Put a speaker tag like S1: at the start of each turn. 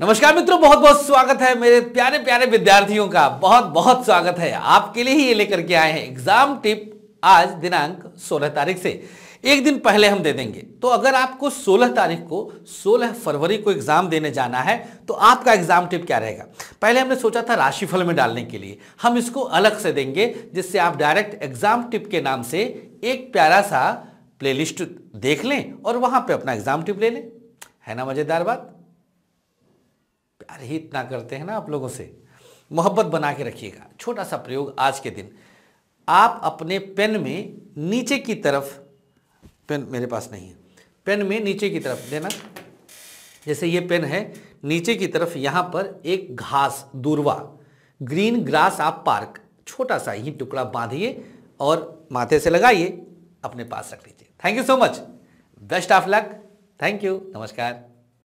S1: नमस्कार मित्रों बहुत बहुत स्वागत है मेरे प्यारे प्यारे विद्यार्थियों का बहुत बहुत स्वागत है आपके लिए ही ये लेकर के आए हैं एग्जाम टिप आज दिनांक 16 तारीख से एक दिन पहले हम दे देंगे तो अगर आपको 16 तारीख को 16 फरवरी को एग्जाम देने जाना है तो आपका एग्जाम टिप क्या रहेगा पहले हमने सोचा था राशिफल में डालने के लिए हम इसको अलग से देंगे जिससे आप डायरेक्ट एग्जाम टिप के नाम से एक प्यारा सा प्लेलिस्ट देख लें और वहां पर अपना एग्जाम टिप ले लें है ना मजेदार बात प्यार ही इतना करते हैं ना आप लोगों से मोहब्बत बना के रखिएगा छोटा सा प्रयोग आज के दिन आप अपने पेन में नीचे की तरफ पेन मेरे पास नहीं है पेन में नीचे की तरफ देना जैसे ये पेन है नीचे की तरफ यहाँ पर एक घास दूरवा ग्रीन ग्रास आप पार्क छोटा सा ही टुकड़ा बांधिए और माथे से लगाइए अपने पास रख लीजिए thank you so much best of luck thank you नमस्कार